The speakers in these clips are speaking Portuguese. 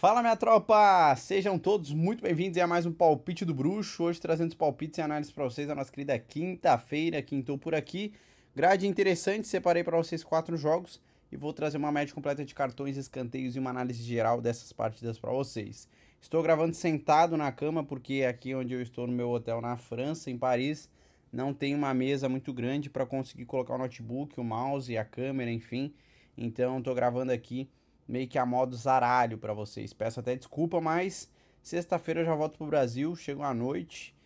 Fala minha tropa! Sejam todos muito bem-vindos a mais um Palpite do Bruxo. Hoje trazendo os palpites e análises para vocês da nossa querida quinta-feira, quintou por aqui. Grade interessante, separei para vocês quatro jogos e vou trazer uma média completa de cartões, escanteios e uma análise geral dessas partidas para vocês. Estou gravando sentado na cama porque é aqui onde eu estou no meu hotel na França, em Paris, não tem uma mesa muito grande para conseguir colocar o notebook, o mouse, e a câmera, enfim. Então estou gravando aqui meio que a modo zaralho para vocês. Peço até desculpa, mas sexta-feira eu já volto pro Brasil, chego à noite.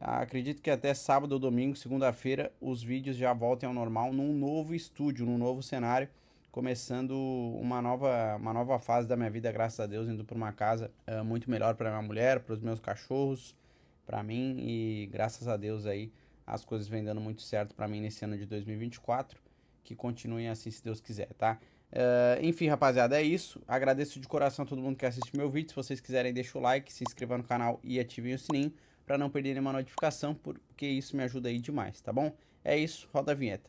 Acredito que até sábado ou domingo, segunda-feira, os vídeos já voltem ao normal num novo estúdio, num novo cenário, começando uma nova, uma nova fase da minha vida, graças a Deus, indo para uma casa uh, muito melhor para minha mulher, para os meus cachorros, para mim e graças a Deus aí as coisas vêm dando muito certo para mim nesse ano de 2024, que continuem assim se Deus quiser, tá? Uh, enfim, rapaziada, é isso. Agradeço de coração a todo mundo que assiste meu vídeo. Se vocês quiserem, deixa o like, se inscreva no canal e ativem o sininho para não perder nenhuma notificação, porque isso me ajuda aí demais, tá bom? É isso, roda a vinheta.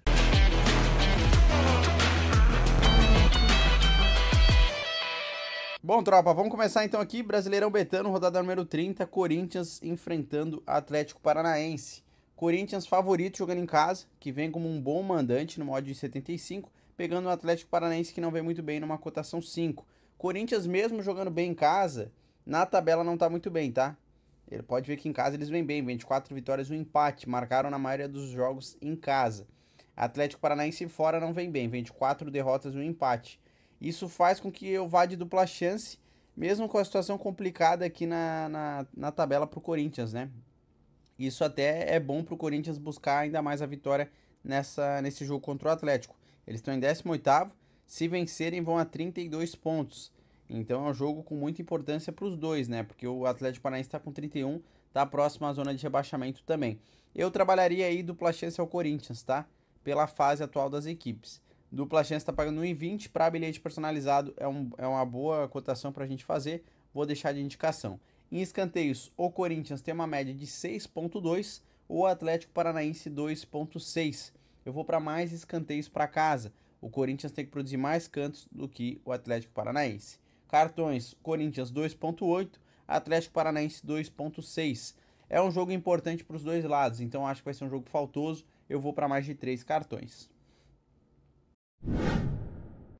Bom, tropa, vamos começar então aqui. Brasileirão Betano, rodada número 30, Corinthians enfrentando Atlético Paranaense. Corinthians favorito jogando em casa, que vem como um bom mandante no modo de 75 pegando o Atlético Paranaense que não vem muito bem numa cotação 5. Corinthians mesmo jogando bem em casa, na tabela não tá muito bem, tá? Ele pode ver que em casa eles vêm bem, 24 vitórias, um empate, marcaram na maioria dos jogos em casa. Atlético Paranaense fora não vem bem, 24 derrotas, um empate. Isso faz com que eu vá de dupla chance, mesmo com a situação complicada aqui na, na, na tabela pro Corinthians, né? Isso até é bom pro Corinthians buscar ainda mais a vitória nessa, nesse jogo contra o Atlético. Eles estão em 18 se vencerem vão a 32 pontos. Então é um jogo com muita importância para os dois, né? Porque o Atlético Paranaense está com 31, está próximo à zona de rebaixamento também. Eu trabalharia aí dupla chance ao Corinthians, tá? Pela fase atual das equipes. Dupla chance está pagando 1,20 para bilhete personalizado, é, um, é uma boa cotação para a gente fazer, vou deixar de indicação. Em escanteios, o Corinthians tem uma média de 6,2, o Atlético Paranaense 2,6 eu vou para mais escanteios para casa. O Corinthians tem que produzir mais cantos do que o Atlético Paranaense. Cartões: Corinthians 2.8, Atlético Paranaense 2.6. É um jogo importante para os dois lados, então acho que vai ser um jogo faltoso. Eu vou para mais de três cartões.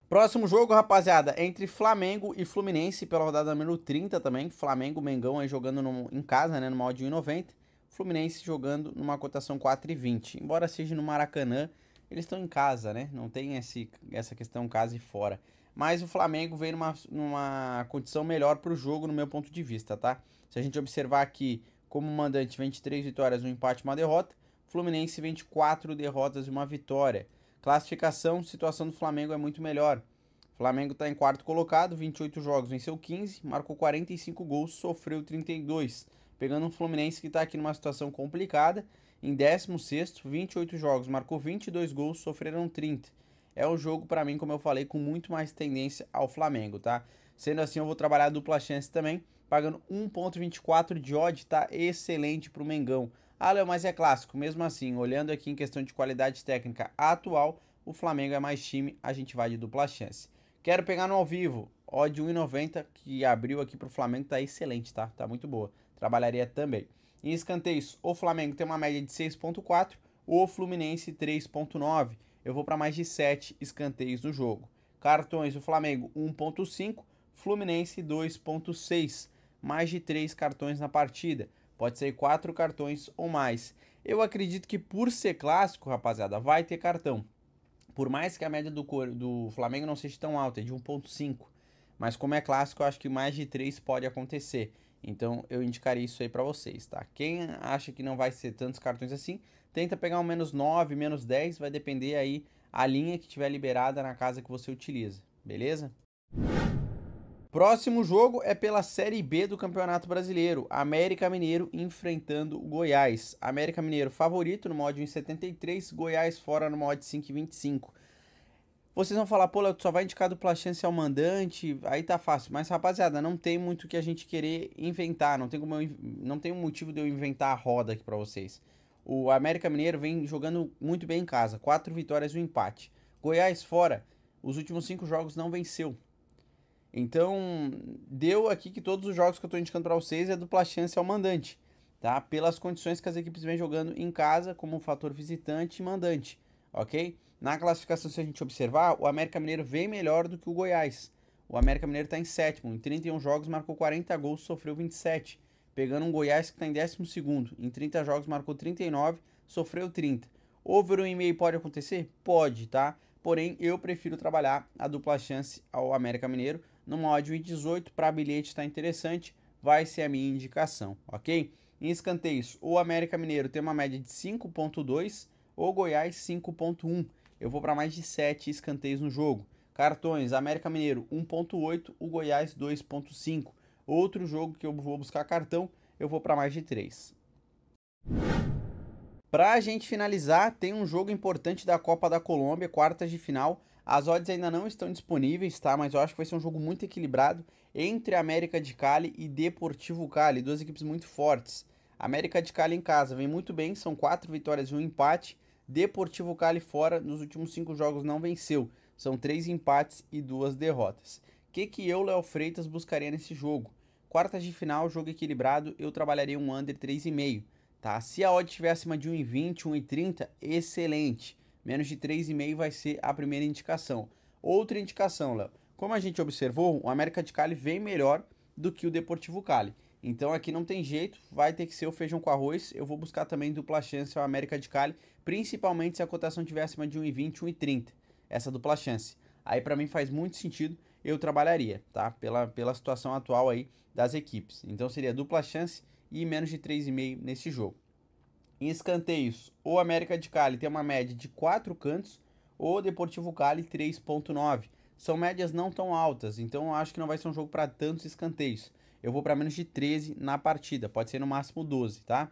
Próximo jogo, rapaziada, entre Flamengo e Fluminense, pela rodada número 30 também. Flamengo, Mengão aí jogando no, em casa, né, no modo de 1,90. Fluminense jogando numa cotação 4,20. Embora seja no Maracanã, eles estão em casa, né? Não tem esse, essa questão casa e fora. Mas o Flamengo veio numa, numa condição melhor para o jogo, no meu ponto de vista, tá? Se a gente observar aqui, como mandante, 23 vitórias, um empate e uma derrota. Fluminense, 24 derrotas e uma vitória. Classificação, situação do Flamengo é muito melhor. Flamengo está em quarto colocado, 28 jogos, venceu 15, marcou 45 gols, sofreu 32 pegando um Fluminense que está aqui numa situação complicada, em 16 28 jogos, marcou 22 gols, sofreram 30. É um jogo, para mim, como eu falei, com muito mais tendência ao Flamengo, tá? Sendo assim, eu vou trabalhar a dupla chance também, pagando 1.24 de odd, tá excelente para o Mengão. Ah, Léo, mas é clássico. Mesmo assim, olhando aqui em questão de qualidade técnica atual, o Flamengo é mais time, a gente vai de dupla chance. Quero pegar no ao vivo, Ó de 1,90 que abriu aqui para o Flamengo tá excelente, tá? Tá muito boa. Trabalharia também. Em escanteios, o Flamengo tem uma média de 6,4, o Fluminense 3,9. Eu vou para mais de 7 escanteios no jogo. Cartões, o Flamengo 1,5, Fluminense 2,6. Mais de 3 cartões na partida. Pode ser 4 cartões ou mais. Eu acredito que por ser clássico, rapaziada, vai ter cartão. Por mais que a média do, do Flamengo não seja tão alta, é de 1,5. Mas como é clássico, eu acho que mais de três pode acontecer. Então eu indicaria isso aí para vocês, tá? Quem acha que não vai ser tantos cartões assim, tenta pegar um menos 9, menos 10, vai depender aí a linha que tiver liberada na casa que você utiliza, beleza? Próximo jogo é pela Série B do Campeonato Brasileiro, América Mineiro enfrentando o Goiás. América Mineiro favorito no mod 1,73, Goiás fora no mod 5,25. Vocês vão falar, pô, só vai indicar dupla chance ao mandante, aí tá fácil. Mas, rapaziada, não tem muito que a gente querer inventar, não tem, como eu, não tem um motivo de eu inventar a roda aqui para vocês. O América Mineiro vem jogando muito bem em casa, quatro vitórias e um empate. Goiás fora, os últimos cinco jogos não venceu. Então, deu aqui que todos os jogos que eu tô indicando para vocês é dupla chance ao mandante, tá? Pelas condições que as equipes vêm jogando em casa, como um fator visitante e mandante, ok? Na classificação, se a gente observar, o América Mineiro vem melhor do que o Goiás. O América Mineiro está em sétimo, em 31 jogos marcou 40 gols, sofreu 27, pegando um Goiás que está em décimo segundo. Em 30 jogos marcou 39, sofreu 30. Over um e meio pode acontecer? Pode, tá? Porém, eu prefiro trabalhar a dupla chance ao América Mineiro. no odd 18 para bilhete está interessante, vai ser a minha indicação, ok? Em escanteios, o América Mineiro tem uma média de 5,2, o Goiás 5,1 eu vou para mais de 7 escanteios no jogo. Cartões, América Mineiro 1.8, o Goiás 2.5. Outro jogo que eu vou buscar cartão, eu vou para mais de 3. Para a gente finalizar, tem um jogo importante da Copa da Colômbia, quartas de final. As odds ainda não estão disponíveis, tá? Mas eu acho que vai ser um jogo muito equilibrado entre América de Cali e Deportivo Cali, duas equipes muito fortes. América de Cali em casa vem muito bem, são quatro vitórias e um empate. Deportivo Cali fora, nos últimos cinco jogos não venceu. São três empates e duas derrotas. O que, que eu, Léo Freitas, buscaria nesse jogo? Quartas de final, jogo equilibrado, eu trabalharia um under 3,5. Tá? Se a odd estiver acima de 1,20, 1,30, excelente. Menos de 3,5 vai ser a primeira indicação. Outra indicação, Léo. Como a gente observou, o América de Cali vem melhor do que o Deportivo Cali. Então aqui não tem jeito, vai ter que ser o feijão com arroz. Eu vou buscar também dupla chance ao América de Cali, principalmente se a cotação estiver acima de 1,20, 1,30. Essa dupla chance. Aí para mim faz muito sentido, eu trabalharia, tá? Pela, pela situação atual aí das equipes. Então seria dupla chance e menos de 3,5 nesse jogo. Em escanteios, o América de Cali tem uma média de 4 cantos, o Deportivo Cali 3,9. São médias não tão altas, então eu acho que não vai ser um jogo para tantos escanteios eu vou para menos de 13 na partida, pode ser no máximo 12, tá?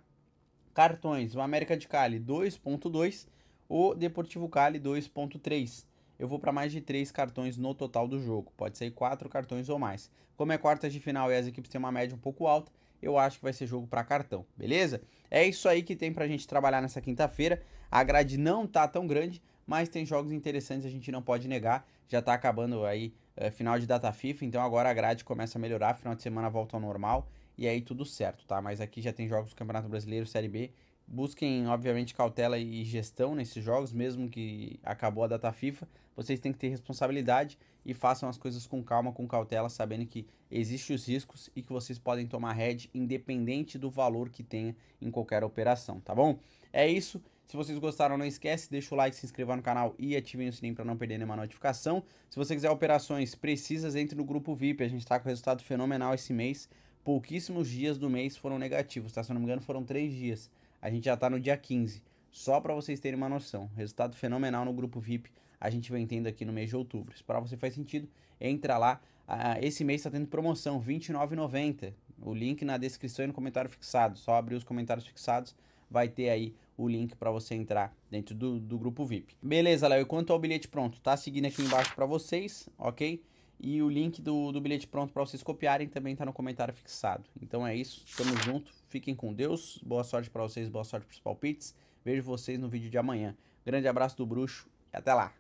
Cartões, o América de Cali 2.2, o Deportivo Cali 2.3. Eu vou para mais de 3 cartões no total do jogo, pode ser 4 cartões ou mais. Como é quartas de final e as equipes têm uma média um pouco alta, eu acho que vai ser jogo para cartão, beleza? É isso aí que tem para a gente trabalhar nessa quinta-feira. A grade não tá tão grande, mas tem jogos interessantes, a gente não pode negar. Já tá acabando aí é, final de data FIFA, então agora a grade começa a melhorar, final de semana volta ao normal e aí tudo certo, tá? Mas aqui já tem jogos do Campeonato Brasileiro, Série B. Busquem, obviamente, cautela e gestão nesses jogos, mesmo que acabou a data FIFA. Vocês têm que ter responsabilidade e façam as coisas com calma, com cautela, sabendo que existem os riscos e que vocês podem tomar head independente do valor que tenha em qualquer operação, tá bom? É isso. Se vocês gostaram, não esquece, deixa o like, se inscreva no canal e ativem o sininho para não perder nenhuma notificação. Se você quiser operações precisas, entre no grupo VIP. A gente está com resultado fenomenal esse mês. Pouquíssimos dias do mês foram negativos, tá? Se eu não me engano, foram 3 dias. A gente já está no dia 15. Só para vocês terem uma noção, resultado fenomenal no grupo VIP a gente vem tendo aqui no mês de outubro. Se para você faz sentido, entra lá. Ah, esse mês está tendo promoção, R$29,90. O link na descrição e no comentário fixado. Só abrir os comentários fixados, vai ter aí o link para você entrar dentro do, do grupo VIP. Beleza, Léo, e quanto ao bilhete pronto, tá seguindo aqui embaixo para vocês, ok? E o link do, do bilhete pronto para vocês copiarem também tá no comentário fixado. Então é isso, tamo junto, fiquem com Deus, boa sorte para vocês, boa sorte pros palpites. Vejo vocês no vídeo de amanhã. Grande abraço do bruxo e até lá!